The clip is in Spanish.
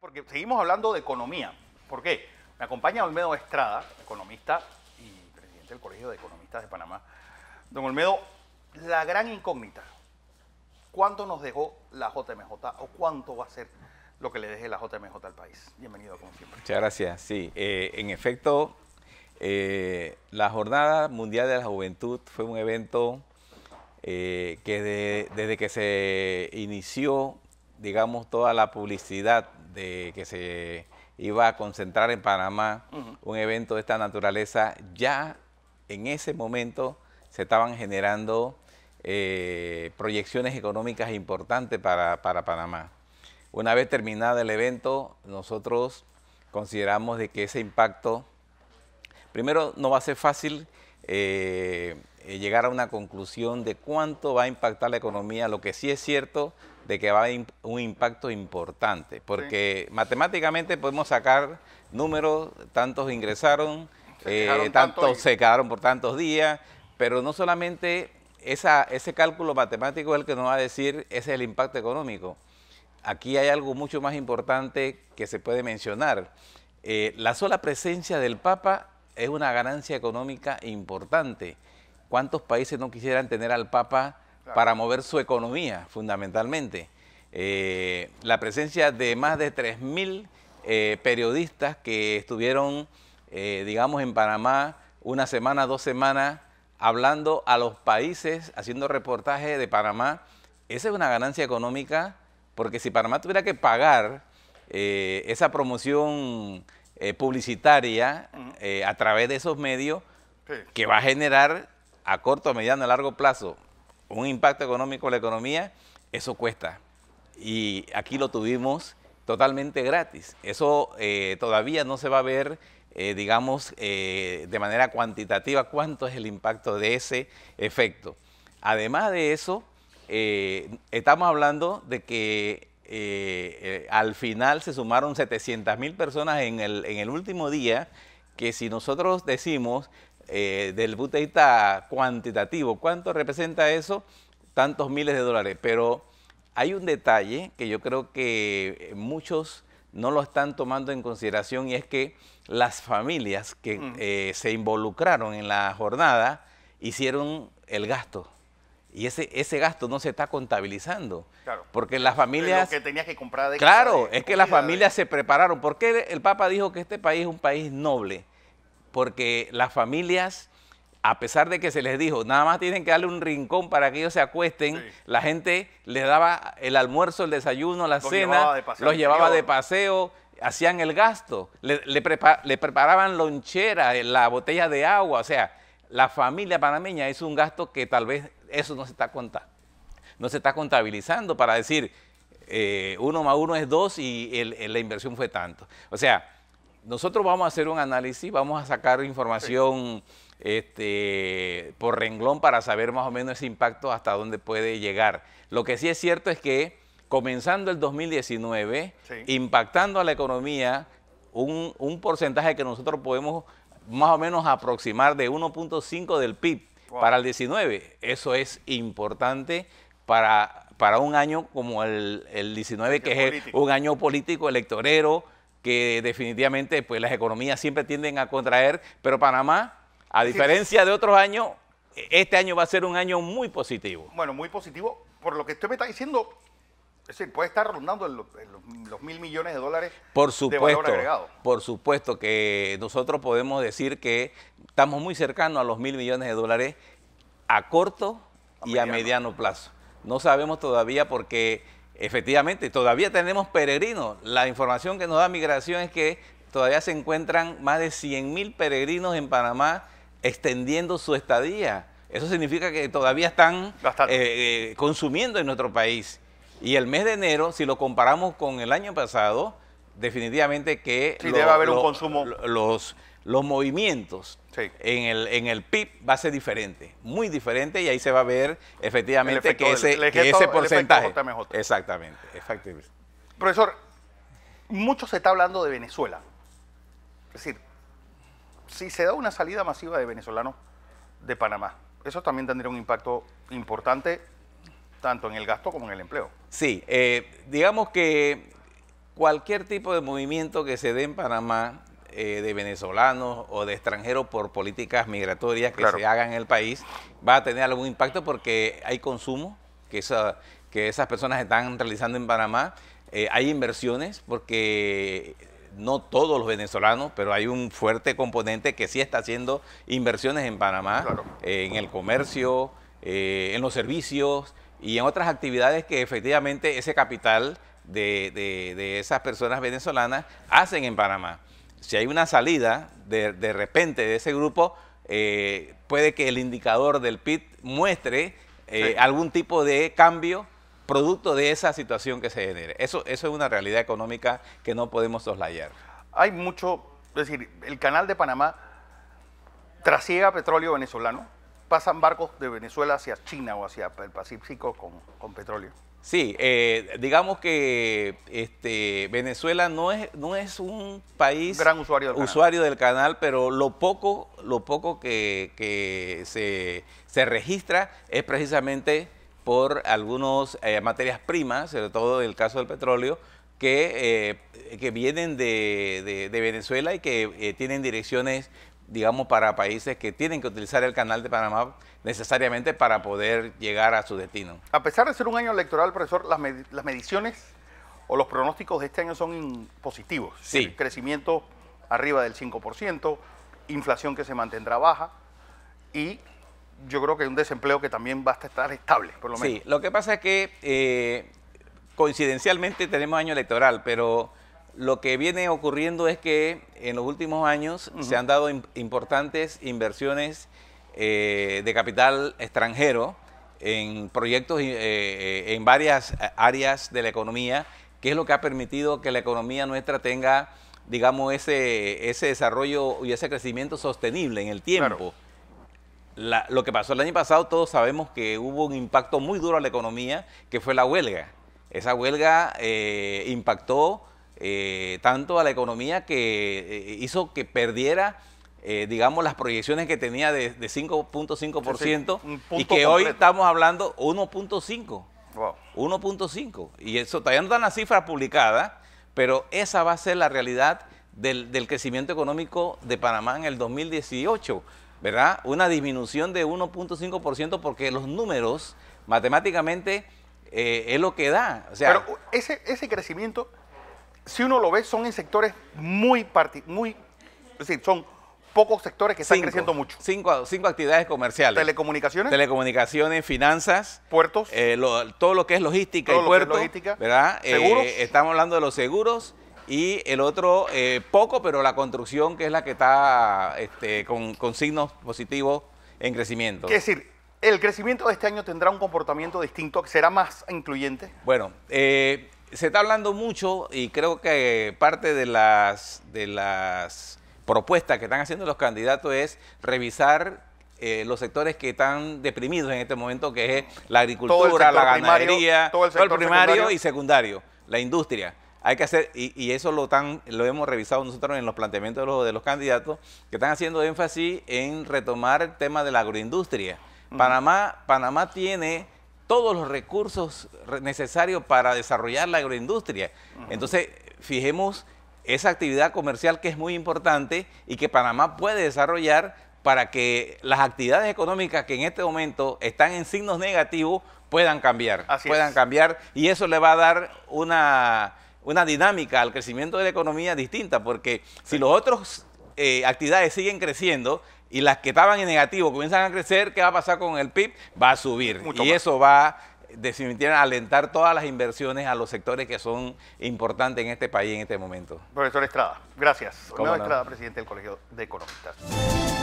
Porque seguimos hablando de economía. ¿Por qué? Me acompaña Olmedo Estrada, economista y presidente del Colegio de Economistas de Panamá. Don Olmedo, la gran incógnita, ¿cuánto nos dejó la JMJ o cuánto va a ser lo que le deje la JMJ al país? Bienvenido, como siempre. Muchas gracias. Sí, eh, en efecto, eh, la Jornada Mundial de la Juventud fue un evento eh, que desde que se inició digamos, toda la publicidad de, que se iba a concentrar en Panamá, un evento de esta naturaleza, ya en ese momento se estaban generando eh, proyecciones económicas importantes para, Panamá. Una vez terminado el evento, nosotros consideramos de que ese impacto, primero, no va a ser fácil eh, eh, llegar a una conclusión de cuánto va a impactar la economía, lo que sí es cierto de que va a haber un impacto importante, porque matemáticamente podemos sacar números, tantos ingresaron, eh, tantos se quedaron por tantos días, pero no solamente ese cálculo matemático es el que nos va a decir ese es el impacto económico. Aquí hay algo mucho más importante que se puede mencionar. la sola presencia del Papa es una ganancia económica importante. ¿Cuántos países no quisieran tener al Papa para mover su economía, fundamentalmente? Eh, la presencia de más de 3.000 eh, periodistas que estuvieron, eh, digamos, en Panamá una semana, dos semanas, hablando a los países, haciendo reportajes de Panamá. Esa es una ganancia económica, porque si Panamá tuviera que pagar esa promoción eh, publicitaria eh, a través de esos medios que va a generar a corto, mediano, y largo plazo un impacto económico en la economía, eso cuesta. Y aquí lo tuvimos totalmente gratis. Eso eh, todavía no se va a ver, digamos, de manera cuantitativa cuánto es el impacto de ese efecto. Además de eso, estamos hablando de que eh, eh, al final se sumaron 700 mil personas en el, en el último día, que si nosotros decimos eh, del punto cuantitativo, ¿cuánto representa eso? Tantos miles de dólares. Pero hay un detalle que yo creo que muchos no lo están tomando en consideración y es que las familias que mm. se involucraron en la jornada hicieron el gasto. Y ese, ese gasto no se está contabilizando. Porque las familias... que que comprar Claro, es que las familias se prepararon. ¿Por qué el Papa dijo que este país es un país noble? Porque las familias, a pesar de que se les dijo, nada más tienen que darle un rincón para que ellos se acuesten, la gente les daba el almuerzo, el desayuno, la cena, los llevaba de paseo, hacían el gasto, le, le preparaban lonchera, la botella de agua, o sea, la familia panameña es un gasto que tal vez eso no se está, conta, no se está contabilizando para decir eh, uno más uno es dos y la inversión fue tanto. O sea, nosotros vamos a hacer un análisis, vamos a sacar información este, por renglón para saber más o menos ese impacto hasta dónde puede llegar. Lo que sí es cierto es que comenzando el 2019, impactando a la economía un porcentaje que nosotros podemos más o menos aproximar de 1.5 del PIB para el 19, eso es importante para, para un año como el, 19, que es un año político, electorero, que definitivamente pues, las economías siempre tienden a contraer, pero Panamá, a diferencia de otros años, e, este año va a ser un año muy positivo. Bueno, muy positivo. Por lo que usted me está diciendo, es decir, puede estar rondando los, mil millones de dólares por supuesto, de valor agregado. Por supuesto que nosotros podemos decir que estamos muy cercanos a los mil millones de dólares a corto y a mediano plazo. No sabemos todavía porque efectivamente todavía tenemos peregrinos. La información que nos da Migración es que todavía se encuentran más de 100 mil peregrinos en Panamá extendiendo su estadía. Eso significa que todavía están eh, eh, consumiendo en nuestro país. Y el mes de enero, si lo comparamos con el año pasado, definitivamente que Los, los movimientos en, el, en el PIB va a ser diferente, muy diferente, y ahí se va a ver efectivamente que ese, porcentaje. Exactamente, exactamente. Profesor, mucho se está hablando de Venezuela. Es decir, si se da una salida masiva de venezolanos de Panamá, eso también tendría un impacto importante tanto en el gasto como en el empleo. Sí, eh, digamos que cualquier tipo de movimiento que se dé en Panamá eh, de venezolanos o de extranjeros por políticas migratorias que se hagan en el país va a tener algún impacto porque hay consumo que, que esas personas están realizando en Panamá, eh, hay inversiones porque no todos los venezolanos, pero hay un fuerte componente que sí está haciendo inversiones en Panamá, en el comercio eh, en los servicios y en otras actividades que efectivamente ese capital de, esas personas venezolanas hacen en Panamá. Si hay una salida de, repente de ese grupo, eh, puede que el indicador del PIT muestre eh, algún tipo de cambio producto de esa situación que se genere. Eso, eso es una realidad económica que no podemos soslayar. Hay mucho, es decir, el canal de Panamá trasiega petróleo venezolano, pasan barcos de Venezuela hacia China o hacia el Pacífico con, petróleo. Sí, eh, digamos que este, Venezuela no es, no es un país gran usuario del, usuario canal. del canal, pero lo poco, lo poco que, se, se, registra es precisamente por algunas eh, materias primas, sobre todo en el caso del petróleo, que, eh, que vienen de, de, Venezuela y que tienen direcciones digamos, para países que tienen que utilizar el canal de Panamá necesariamente para poder llegar a su destino. A pesar de ser un año electoral, profesor, las, las mediciones o los pronósticos de este año son positivos. Sí. crecimiento arriba del 5%, inflación que se mantendrá baja y yo creo que un desempleo que también va a estar estable, por lo menos. Sí, lo que pasa es que eh, coincidencialmente tenemos año electoral, pero lo que viene ocurriendo es que en los últimos años se han dado importantes inversiones eh, de capital extranjero en proyectos eh, eh, en varias áreas de la economía, que es lo que ha permitido que la economía nuestra tenga, digamos, ese, ese desarrollo y ese crecimiento sostenible en el tiempo. lo que pasó el año pasado, todos sabemos que hubo un impacto muy duro a la economía, que fue la huelga. Esa huelga impactó eh, tanto a la economía que eh, hizo que perdiera eh, digamos, las proyecciones que tenía de, 5.5% y que hoy estamos hablando 1.5. 1.5. Y eso todavía no están las cifra publicada pero esa va a ser la realidad del, crecimiento económico de Panamá en el 2018, ¿verdad? Una disminución de 1.5% porque los números matemáticamente es lo que da. sea, pero ese crecimiento si uno lo ve, son en sectores muy, muy es decir, son pocos sectores que están creciendo mucho. Cinco, actividades comerciales. Telecomunicaciones. Telecomunicaciones, finanzas. Puertos. Eh, todo lo que es logística todo y puertos. Logística, ¿Verdad? Eh, seguros. estamos hablando de los seguros y el otro eh, poco, pero la construcción que es la que está este, con, con, signos positivos en crecimiento. Es decir, el crecimiento de este año tendrá un comportamiento distinto, será más incluyente. Bueno, eh, se está hablando mucho y creo que parte de las, de las propuestas que están haciendo los candidatos es revisar eh, los sectores que están deprimidos en este momento, que es la agricultura, la ganadería, todo, el primario y secundario, la industria. Hay que hacer, y, eso lo, tan, lo hemos revisado nosotros en los planteamientos de los, candidatos, que están haciendo énfasis en retomar el tema de la agroindustria. Panamá, Panamá tiene todos los recursos necesarios para desarrollar la agroindustria. Entonces, fijemos esa actividad comercial que es muy importante y que Panamá puede desarrollar para que las actividades económicas que en este momento están en signos negativos puedan cambiar, puedan cambiar y eso le va a dar una, dinámica al crecimiento de la economía distinta, porque si los otros eh, actividades siguen creciendo, y las que estaban en negativo comienzan a crecer, ¿qué va a pasar con el PIB? Va a subir. y eso va definitivamente a alentar todas las inversiones a los sectores que son importantes en este país en este momento. Profesor Estrada, gracias. Nueva Estrada, presidente del Colegio de Economistas.